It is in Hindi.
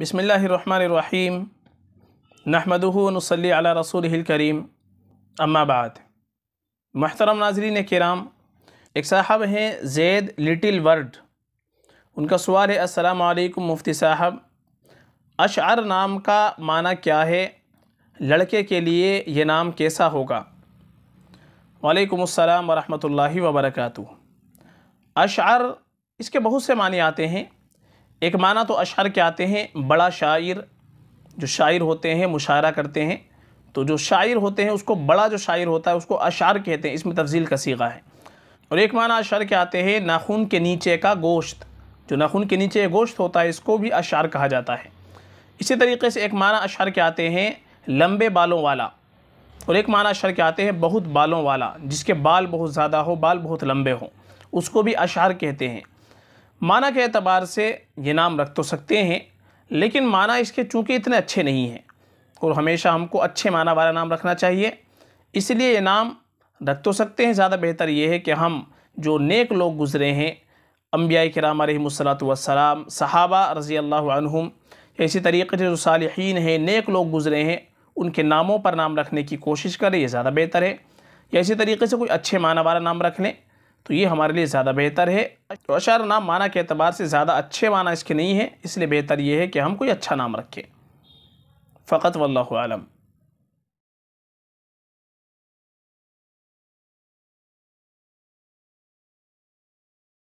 बिसमीम नहमदनसली अला रसूल करीम अम्माबाद महतरम नाजरीन कराम एक साहब हैं जैद लिटिल वर्ड उनका सवाल है असलकम मुफ्ती साहब अशार नाम का माना क्या है लड़के के लिए ये नाम कैसा होगा वालेकुम अस्सलाम वरहमतुल्लाहि वबरकatuh अशार इसके बहुत से माने आते हैं एक माना तो अशार के आते हैं बड़ा शायर जो शायर होते हैं मुशायरा करते हैं तो जो शायर होते हैं उसको बड़ा जो शायर होता है उसको अशार कहते हैं इसमें तफजील का सीगा है और एक माना अशार के आते हैं नाखून के नीचे का गोश्त जो नाखून के नीचे गोश्त होता है इसको भी अशार कहा जाता है इसी तरीके से एक माना अशार के आते हैं लंबे बालों वाला और एक माना अशर के आते हैं बहुत बालों वाला जिसके बाल बहुत ज़्यादा हो बाल बहुत लंबे हों उसको भी अशार कहते हैं माना के अतबार से ये नाम रख तो सकते हैं लेकिन माना इसके चूँकि इतने अच्छे नहीं हैं और हमेशा हमको अच्छे माना वाला नाम रखना चाहिए इसलिए ये नाम रख तो सकते हैं ज़्यादा बेहतर ये है कि हम जो नेक लोग गुज़रे हैं अम्बिया कराम वसलाम सहाबा रज़ी अल्लाम इसी तरीके से जो सालहीन हैं नेक लोग गुज़रे हैं उनके नामों पर नाम रखने की कोशिश करें ये ज़्यादा बेहतर है या इसी तरीके से कोई अच्छे माना वाला नाम रख लें तो ये हमारे लिए ज़्यादा बेहतर है तो अशार नाम माना के अतबार से ज़्यादा अच्छे माना इसके नहीं है इसलिए बेहतर ये है कि हम कोई अच्छा नाम रखें फ़कत वल्लम